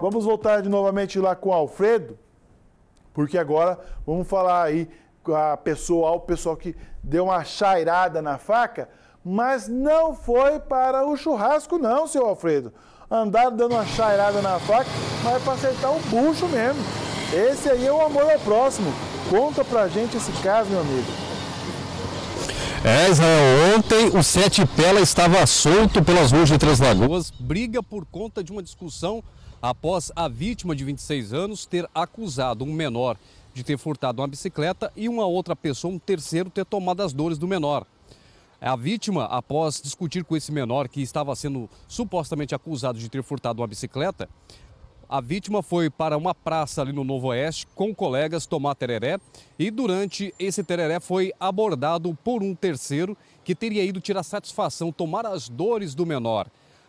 Vamos voltar de novamente lá com o Alfredo, porque agora vamos falar aí com a pessoa, o pessoal que deu uma chairada na faca, mas não foi para o churrasco não, seu Alfredo. Andaram dando uma chairada na faca, mas é para acertar o bucho mesmo. Esse aí é o amor ao próximo. Conta pra gente esse caso, meu amigo. É, Israel, ontem o Sete Pela estava solto pelas ruas de Três Lagoas. Briga por conta de uma discussão após a vítima de 26 anos ter acusado um menor de ter furtado uma bicicleta e uma outra pessoa, um terceiro, ter tomado as dores do menor. A vítima, após discutir com esse menor que estava sendo supostamente acusado de ter furtado uma bicicleta, a vítima foi para uma praça ali no Novo Oeste com colegas tomar tereré e durante esse tereré foi abordado por um terceiro que teria ido tirar satisfação, tomar as dores do menor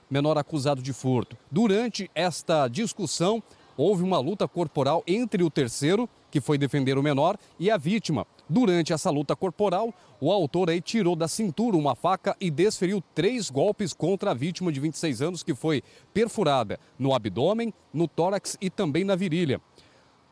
menor acusado de furto. Durante esta discussão, houve uma luta corporal entre o terceiro, que foi defender o menor, e a vítima. Durante essa luta corporal, o autor aí tirou da cintura uma faca e desferiu três golpes contra a vítima de 26 anos, que foi perfurada no abdômen, no tórax e também na virilha.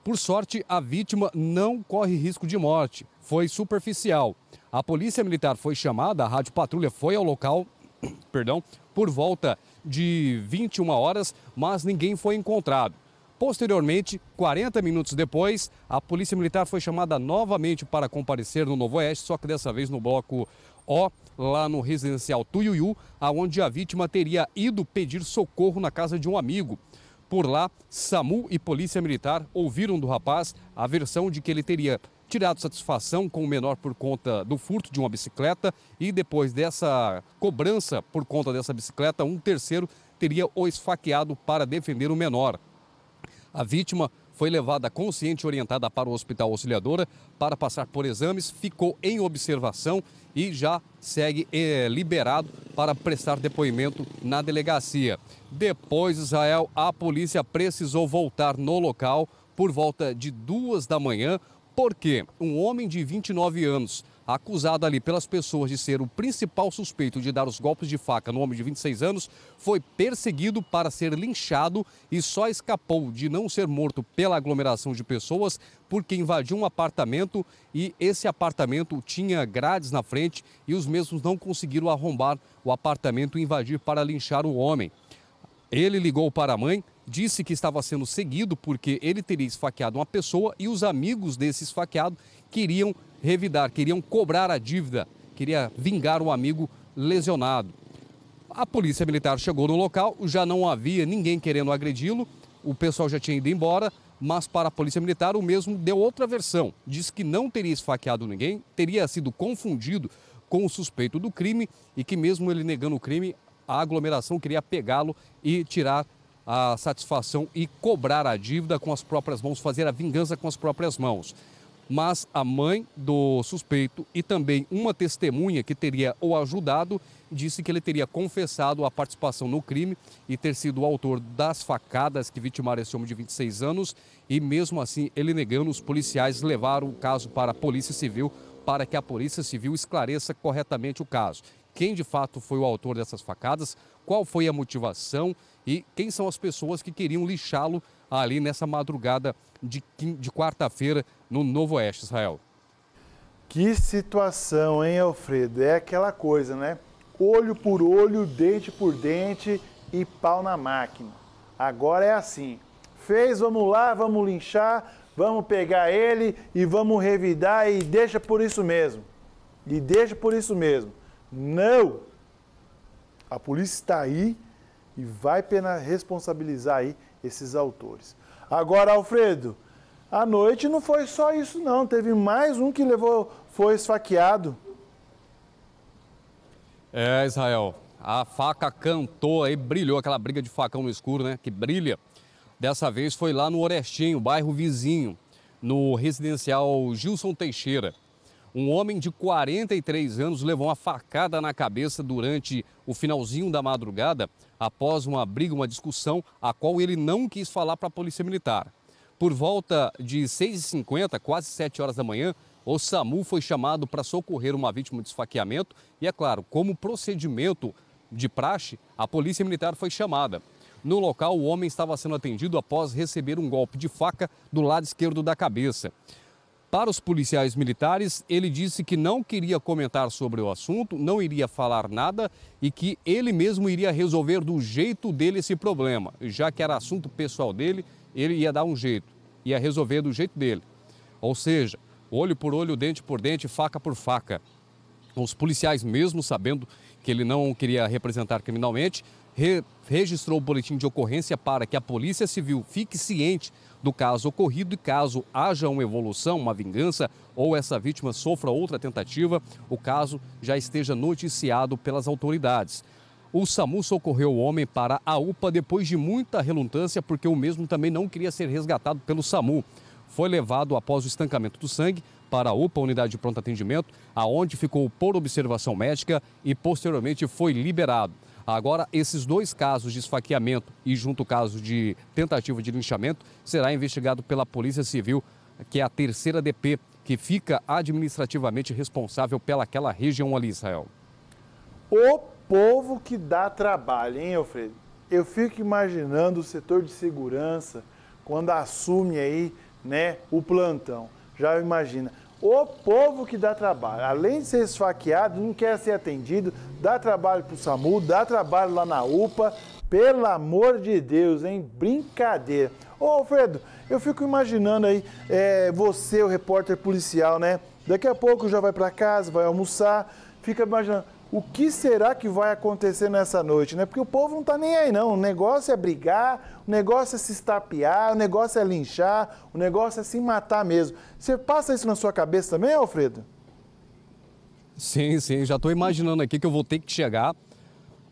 Por sorte, a vítima não corre risco de morte, foi superficial. A polícia militar foi chamada, a rádio patrulha foi ao local, perdão, por volta de 21 horas, mas ninguém foi encontrado. Posteriormente, 40 minutos depois, a Polícia Militar foi chamada novamente para comparecer no Novo Oeste, só que dessa vez no bloco O, lá no residencial Tuiuiu, aonde a vítima teria ido pedir socorro na casa de um amigo. Por lá, SAMU e Polícia Militar ouviram do rapaz a versão de que ele teria tirado satisfação com o menor por conta do furto de uma bicicleta e depois dessa cobrança por conta dessa bicicleta, um terceiro teria o esfaqueado para defender o menor. A vítima foi levada consciente e orientada para o Hospital Auxiliadora para passar por exames, ficou em observação e já segue é, liberado para prestar depoimento na delegacia. Depois, Israel, a polícia precisou voltar no local por volta de duas da manhã porque um homem de 29 anos, acusado ali pelas pessoas de ser o principal suspeito de dar os golpes de faca no homem de 26 anos, foi perseguido para ser linchado e só escapou de não ser morto pela aglomeração de pessoas porque invadiu um apartamento e esse apartamento tinha grades na frente e os mesmos não conseguiram arrombar o apartamento e invadir para linchar o homem. Ele ligou para a mãe, disse que estava sendo seguido porque ele teria esfaqueado uma pessoa e os amigos desse esfaqueado queriam revidar, queriam cobrar a dívida, queria vingar o amigo lesionado. A polícia militar chegou no local, já não havia ninguém querendo agredi-lo, o pessoal já tinha ido embora, mas para a polícia militar o mesmo deu outra versão. Diz que não teria esfaqueado ninguém, teria sido confundido com o suspeito do crime e que mesmo ele negando o crime, a aglomeração queria pegá-lo e tirar a satisfação e cobrar a dívida com as próprias mãos, fazer a vingança com as próprias mãos. Mas a mãe do suspeito e também uma testemunha que teria o ajudado disse que ele teria confessado a participação no crime e ter sido o autor das facadas que vitimaram esse homem de 26 anos. E mesmo assim, ele negando, os policiais levaram o caso para a Polícia Civil para que a Polícia Civil esclareça corretamente o caso quem de fato foi o autor dessas facadas, qual foi a motivação e quem são as pessoas que queriam lixá-lo ali nessa madrugada de, de quarta-feira no Novo Oeste, Israel. Que situação, hein, Alfredo? É aquela coisa, né? Olho por olho, dente por dente e pau na máquina. Agora é assim. Fez, vamos lá, vamos linchar, vamos pegar ele e vamos revidar e deixa por isso mesmo. E deixa por isso mesmo. Não! A polícia está aí e vai pena responsabilizar aí esses autores. Agora, Alfredo, à noite não foi só isso não, teve mais um que levou, foi esfaqueado. É, Israel, a faca cantou e brilhou, aquela briga de facão no escuro, né, que brilha. Dessa vez foi lá no Orestinho, bairro vizinho, no residencial Gilson Teixeira. Um homem de 43 anos levou uma facada na cabeça durante o finalzinho da madrugada, após uma briga, uma discussão, a qual ele não quis falar para a Polícia Militar. Por volta de 6h50, quase 7 horas da manhã, o SAMU foi chamado para socorrer uma vítima de esfaqueamento e, é claro, como procedimento de praxe, a Polícia Militar foi chamada. No local, o homem estava sendo atendido após receber um golpe de faca do lado esquerdo da cabeça. Para os policiais militares, ele disse que não queria comentar sobre o assunto, não iria falar nada e que ele mesmo iria resolver do jeito dele esse problema. Já que era assunto pessoal dele, ele ia dar um jeito, ia resolver do jeito dele. Ou seja, olho por olho, dente por dente, faca por faca. Os policiais, mesmo sabendo que ele não queria representar criminalmente, re registrou o boletim de ocorrência para que a Polícia Civil fique ciente do caso ocorrido e caso haja uma evolução, uma vingança ou essa vítima sofra outra tentativa, o caso já esteja noticiado pelas autoridades. O SAMU socorreu o homem para a UPA depois de muita relutância, porque o mesmo também não queria ser resgatado pelo SAMU. Foi levado após o estancamento do sangue para a UPA, unidade de pronto atendimento, aonde ficou por observação médica e posteriormente foi liberado. Agora, esses dois casos de esfaqueamento e junto o caso de tentativa de linchamento será investigado pela Polícia Civil, que é a terceira DP, que fica administrativamente responsável pelaquela região ali, Israel. O povo que dá trabalho, hein, Alfredo? Eu fico imaginando o setor de segurança quando assume aí, né, o plantão. Já imagina o povo que dá trabalho, além de ser esfaqueado, não quer ser atendido, dá trabalho pro SAMU, dá trabalho lá na UPA. Pelo amor de Deus, hein? Brincadeira. Ô, Alfredo, eu fico imaginando aí, é, você, o repórter policial, né? Daqui a pouco já vai para casa, vai almoçar, fica imaginando o que será que vai acontecer nessa noite, né? Porque o povo não está nem aí, não. O negócio é brigar, o negócio é se estapear, o negócio é linchar, o negócio é se matar mesmo. Você passa isso na sua cabeça também, Alfredo? Sim, sim. Já estou imaginando aqui que eu vou ter que chegar,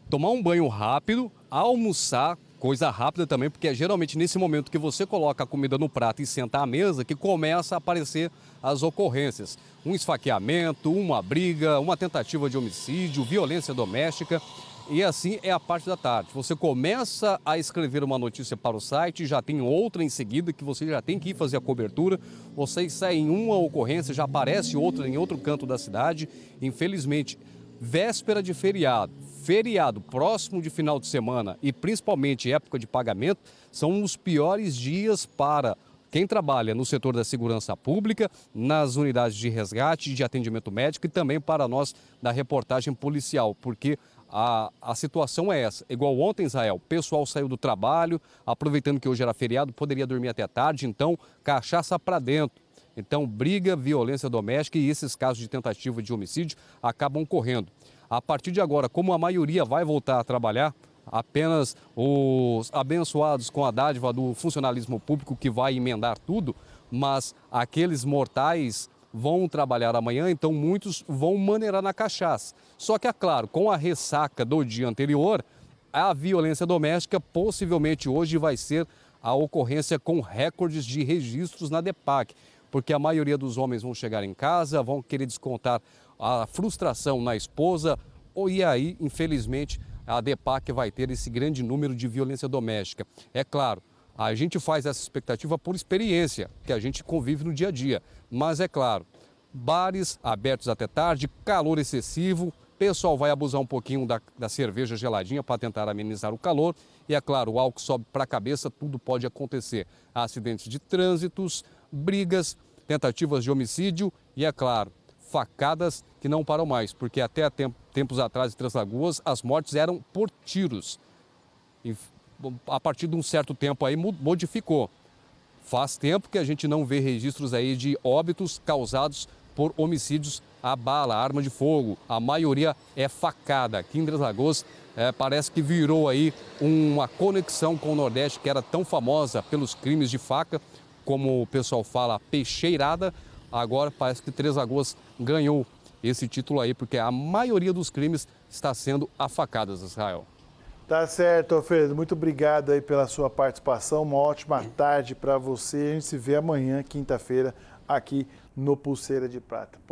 tomar um banho rápido, almoçar, coisa rápida também, porque é geralmente nesse momento que você coloca a comida no prato e senta à mesa que começa a aparecer as ocorrências. Um esfaqueamento, uma briga, uma tentativa de homicídio, violência doméstica. E assim é a parte da tarde. Você começa a escrever uma notícia para o site, já tem outra em seguida que você já tem que ir fazer a cobertura. Você sai em uma ocorrência, já aparece outra em outro canto da cidade. Infelizmente, véspera de feriado, feriado próximo de final de semana e principalmente época de pagamento são os piores dias para quem trabalha no setor da segurança pública, nas unidades de resgate, de atendimento médico e também para nós da reportagem policial, porque a, a situação é essa. Igual ontem, Israel, pessoal saiu do trabalho, aproveitando que hoje era feriado, poderia dormir até tarde, então cachaça para dentro então, briga, violência doméstica e esses casos de tentativa de homicídio acabam correndo. A partir de agora, como a maioria vai voltar a trabalhar, apenas os abençoados com a dádiva do funcionalismo público que vai emendar tudo, mas aqueles mortais vão trabalhar amanhã, então muitos vão maneirar na cachaça. Só que, é claro, com a ressaca do dia anterior, a violência doméstica possivelmente hoje vai ser a ocorrência com recordes de registros na DEPAC porque a maioria dos homens vão chegar em casa, vão querer descontar a frustração na esposa, ou e aí, infelizmente, a DEPAC vai ter esse grande número de violência doméstica. É claro, a gente faz essa expectativa por experiência, que a gente convive no dia a dia. Mas é claro, bares abertos até tarde, calor excessivo, pessoal vai abusar um pouquinho da, da cerveja geladinha para tentar amenizar o calor. E é claro, o álcool sobe para a cabeça, tudo pode acontecer. Acidentes de trânsitos, brigas, tentativas de homicídio e, é claro, facadas que não param mais, porque até tempos atrás em Três Lagoas as mortes eram por tiros. E a partir de um certo tempo aí modificou. Faz tempo que a gente não vê registros aí de óbitos causados por homicídios à bala, arma de fogo. A maioria é facada. Aqui em Três Lagoas é, parece que virou aí uma conexão com o Nordeste que era tão famosa pelos crimes de faca, como o pessoal fala, peixeirada. Agora parece que Três Lagoas ganhou esse título aí, porque a maioria dos crimes está sendo a facadas, Israel. Tá certo, Alfredo. Muito obrigado aí pela sua participação. Uma ótima tarde para você. A gente se vê amanhã, quinta-feira, aqui no Pulseira de Prata.